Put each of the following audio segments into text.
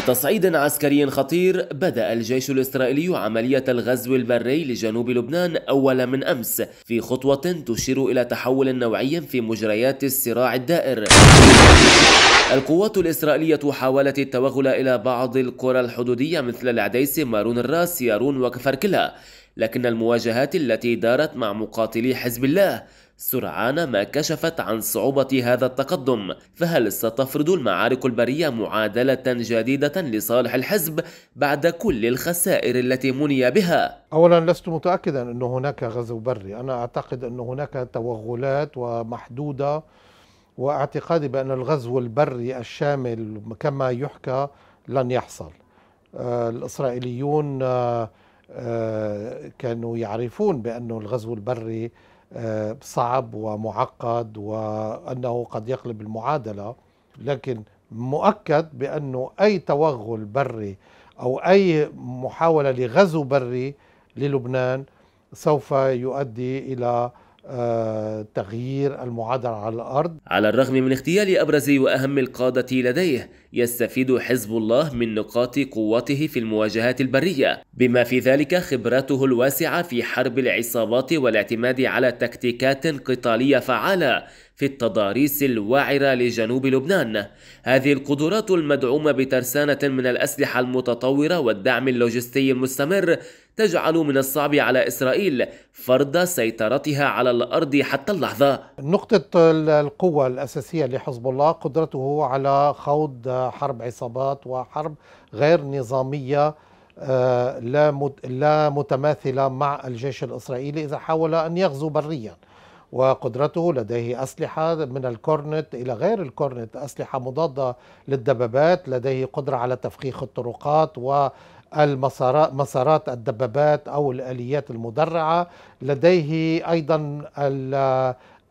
بتصعيد تصعيد عسكري خطير بدأ الجيش الإسرائيلي عملية الغزو البري لجنوب لبنان أول من أمس في خطوة تشير إلى تحول نوعي في مجريات الصراع الدائر القوات الإسرائيلية حاولت التوغل إلى بعض القرى الحدودية مثل العديس مارون الراس يارون وكفركلا لكن المواجهات التي دارت مع مقاتلي حزب الله سرعان ما كشفت عن صعوبة هذا التقدم فهل ستفرض المعارك البرية معادلة جديدة لصالح الحزب بعد كل الخسائر التي مني بها؟ أولا لست متأكدا أن هناك غزو بري أنا أعتقد أن هناك توغلات ومحدودة واعتقادي بأن الغزو البري الشامل كما يحكى لن يحصل آه، الإسرائيليون آه، آه، كانوا يعرفون بأن الغزو البري صعب ومعقد وأنه قد يقلب المعادلة لكن مؤكد بأنه أي توغل بري أو أي محاولة لغزو بري للبنان سوف يؤدي إلى تغيير المعادلة على الأرض على الرغم من اغتيال أبرز وأهم القادة لديه يستفيد حزب الله من نقاط قوته في المواجهات البرية بما في ذلك خبراته الواسعة في حرب العصابات والاعتماد على تكتيكات قتالية فعالة في التضاريس الوعرة لجنوب لبنان هذه القدرات المدعومة بترسانة من الأسلحة المتطورة والدعم اللوجستي المستمر تجعل من الصعب على إسرائيل فرض سيطرتها على الأرض حتى اللحظة نقطة القوة الأساسية لحزب الله قدرته على خوض حرب عصابات وحرب غير نظامية آه، لا متماثلة مع الجيش الإسرائيلي إذا حاول أن يغزو برياً وقدرته لديه أسلحة من الكورنت إلى غير الكورنت أسلحة مضادة للدبابات لديه قدرة على تفخيخ الطرقات و مسارات الدبابات أو الآليات المدرعة لديه أيضا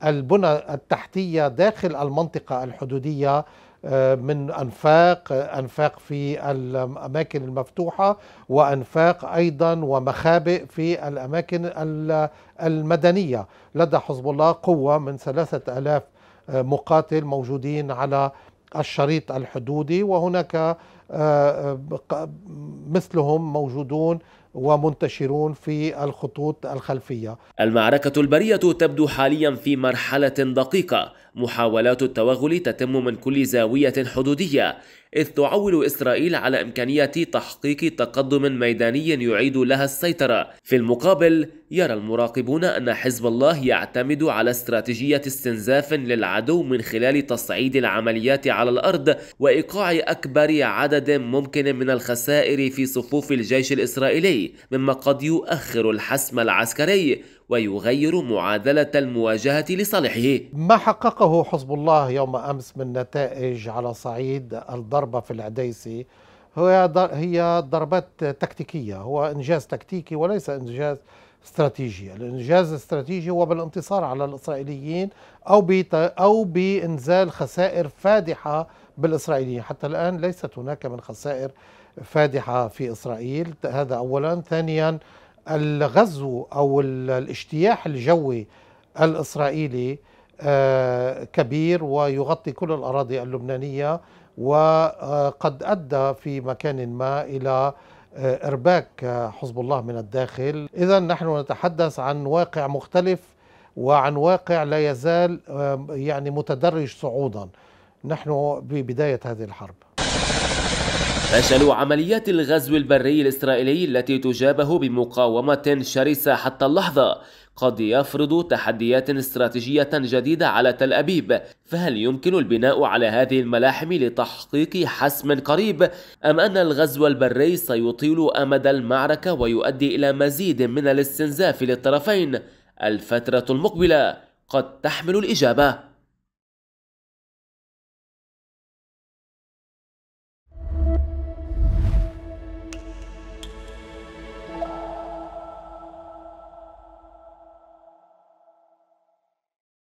البنى التحتية داخل المنطقة الحدودية آه، من أنفاق أنفاق في الأماكن المفتوحة وأنفاق أيضا ومخابئ في الأماكن المدنية لدى حزب الله قوة من ثلاثة ألاف آه، مقاتل موجودين على الشريط الحدودي وهناك آه، مثلهم موجودون ومنتشرون في الخطوط الخلفية المعركة البرية تبدو حاليا في مرحلة دقيقة محاولات التوغل تتم من كل زاوية حدودية إذ تعول إسرائيل على إمكانية تحقيق تقدم ميداني يعيد لها السيطرة في المقابل يرى المراقبون أن حزب الله يعتمد على استراتيجية استنزاف للعدو من خلال تصعيد العمليات على الأرض وإيقاع أكبر عدد ممكن من الخسائر في صفوف الجيش الإسرائيلي مما قد يؤخر الحسم العسكري ويغير معادلة المواجهة لصالحه ما حققه حزب الله يوم أمس من نتائج على صعيد الضربة في العديسي هي ضربات تكتيكية هو إنجاز تكتيكي وليس إنجاز استراتيجية الإنجاز الاستراتيجي هو بالانتصار على الإسرائيليين أو, أو بإنزال خسائر فادحة بالإسرائيليين حتى الآن ليست هناك من خسائر فادحة في إسرائيل هذا أولا ثانيا الغزو أو الاجتياح الجوي الإسرائيلي آه، كبير ويغطي كل الأراضي اللبنانية وقد أدى في مكان ما إلى إرباك حزب الله من الداخل إذا نحن نتحدث عن واقع مختلف وعن واقع لا يزال يعني متدرج صعودا نحن ببداية هذه الحرب فشل عمليات الغزو البري الإسرائيلي التي تجابه بمقاومة شرسة حتى اللحظة قد يفرض تحديات استراتيجية جديدة على تل أبيب فهل يمكن البناء على هذه الملاحم لتحقيق حسم قريب أم أن الغزو البري سيطيل أمد المعركة ويؤدي إلى مزيد من الاستنزاف للطرفين الفترة المقبلة قد تحمل الإجابة